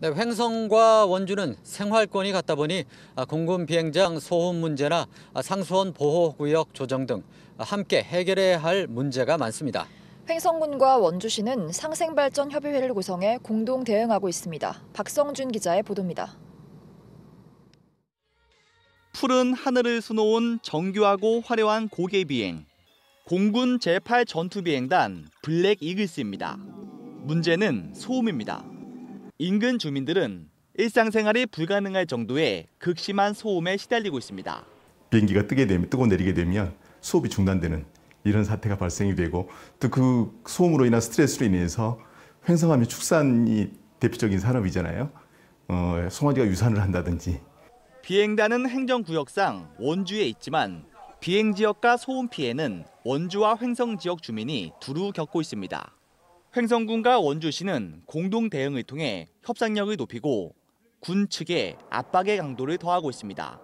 네, 횡성과 원주는 생활권이 같다 보니 아, 공군 비행장 소음 문제나 아, 상수원 보호구역 조정 등 함께 해결해야 할 문제가 많습니다. 횡성군과 원주시는 상생발전협의회를 구성해 공동 대응하고 있습니다. 박성준 기자의 보도입니다. 푸른 하늘을 수놓은 정교하고 화려한 고개 비행. 공군 제8 전투비행단 블랙 이글스입니다. 문제는 소음입니다. 인근 주민들은 일상생활이 불가능할 정도의 극심한 소음에 시달리고 있습니다. 비행기가 뜨게 되면 뜨고 내리게 되면 수업이 중단되는 이런 사태가 발생이 되고 또그 소음으로 인한 스트레스로 인해서 횡성하면 축산이 대표적인 산업이잖아요. 어, 송아지가 유산을 한다든지. 비행단은 행정구역상 원주에 있지만 비행 지역과 소음 피해는 원주와 횡성 지역 주민이 두루 겪고 있습니다. 횡성군과 원주시는 공동 대응을 통해 협상력을 높이고 군 측에 압박의 강도를 더하고 있습니다.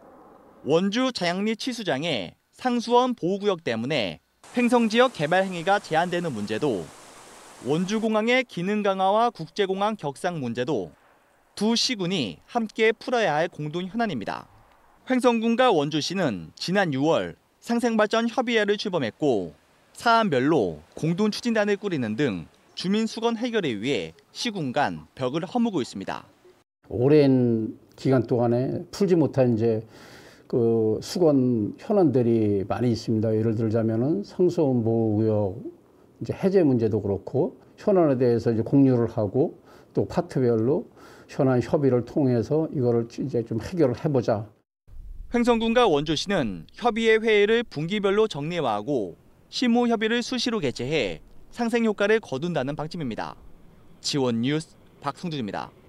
원주 자양리 치수장의 상수원 보호구역 때문에 횡성 지역 개발 행위가 제한되는 문제도 원주공항의 기능 강화와 국제공항 격상 문제도 두 시군이 함께 풀어야 할 공동 현안입니다. 횡성군과 원주시는 지난 6월 상생발전 협의회를 출범했고 사안별로 공동 추진단을 꾸리는 등 주민 수건 해결에 위해 시군간 벽을 허무고 있습니다. 오랜 기간 동안에 풀지 못한 이제 그 수건 현안들이 많이 있습니다. 예를 들자면은 상소음 보호구역 이제 해제 문제도 그렇고 현안에 대해서 이제 공유를 하고 또 파트별로 현안 협의를 통해서 이거를 이제 좀 해결을 해보자. 횡성군과 원주시는 협의회 회의를 분기별로 정례화하고 심무 협의를 수시로 개최해 상생 효과를 거둔다는 방침입니다. 지원 뉴스 박승준입니다.